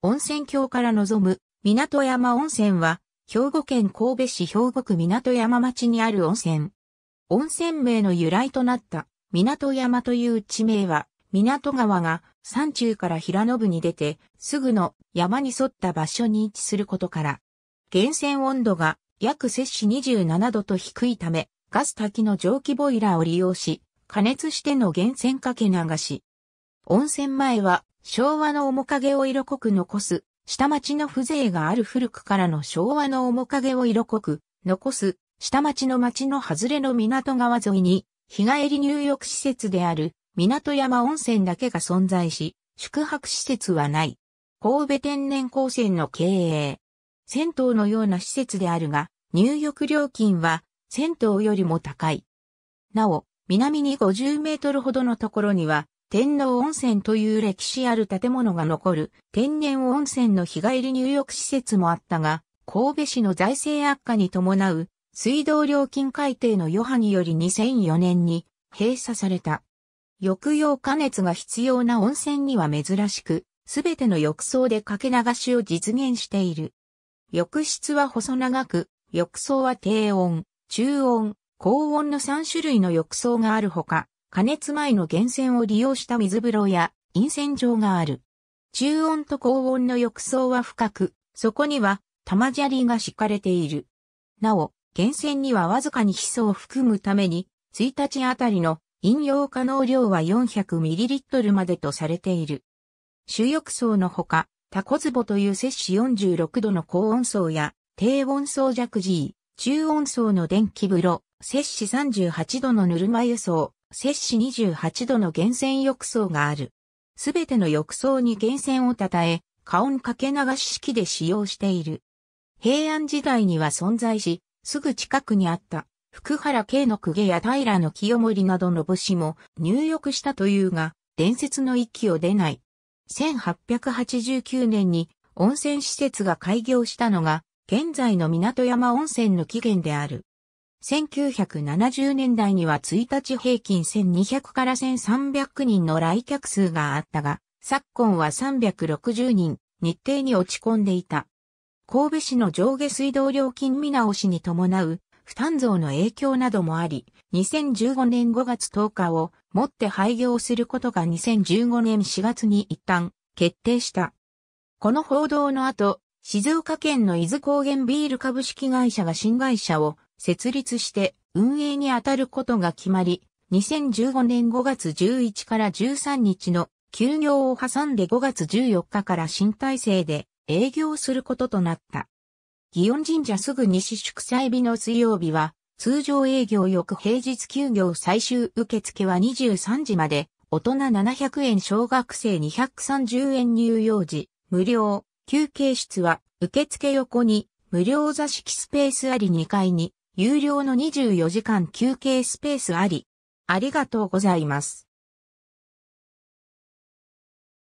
温泉郷から望む港山温泉は、兵庫県神戸市兵庫区港山町にある温泉。温泉名の由来となった港山という地名は、港川が山中から平野部に出て、すぐの山に沿った場所に位置することから、源泉温度が約摂氏27度と低いため、ガス滝の蒸気ボイラーを利用し、加熱しての源泉かけ流し。温泉前は昭和の面影を色濃く残す、下町の風情がある古くからの昭和の面影を色濃く残す、下町の町の外れの港川沿いに、日帰り入浴施設である港山温泉だけが存在し、宿泊施設はない。神戸天然光専の経営。銭湯のような施設であるが、入浴料金は銭湯よりも高い。なお、南に50メートルほどのところには、天皇温泉という歴史ある建物が残る天然温泉の日帰り入浴施設もあったが、神戸市の財政悪化に伴う水道料金改定の余波により2004年に閉鎖された。浴用加熱が必要な温泉には珍しく、すべての浴槽でかけ流しを実現している。浴室は細長く、浴槽は低温、中温、高温の3種類の浴槽があるほか、加熱前の源泉を利用した水風呂や陰泉場がある。中温と高温の浴槽は深く、そこには玉砂利が敷かれている。なお、源泉にはわずかにヒ素を含むために、1日あたりの飲用可能量は 400ml までとされている。主浴槽のほか、タコズボという摂氏46度の高温層や低温層弱 G、中温層の電気風呂、摂氏38度のぬるま湯層、摂氏28度の源泉浴槽がある。すべての浴槽に源泉をたたえ、加温かけ流し式で使用している。平安時代には存在し、すぐ近くにあった福原慶の公家や平の清盛などの武士も入浴したというが、伝説の域を出ない。1889年に温泉施設が開業したのが、現在の港山温泉の起源である。1970年代には1日平均1200から1300人の来客数があったが、昨今は360人、日程に落ち込んでいた。神戸市の上下水道料金見直しに伴う負担増の影響などもあり、2015年5月10日をもって廃業することが2015年4月に一旦決定した。この報道の後、静岡県の伊豆高原ビール株式会社が新会社を設立して運営に当たることが決まり、2015年5月11から13日の休業を挟んで5月14日から新体制で営業することとなった。祇園神社すぐ西祝祭日の水曜日は、通常営業翌平日休業最終受付は23時まで、大人700円小学生230円入用時、無料、休憩室は、受付横に、無料座敷スペースあり2階に、有料の24時間休憩スペースあり。ありがとうございます。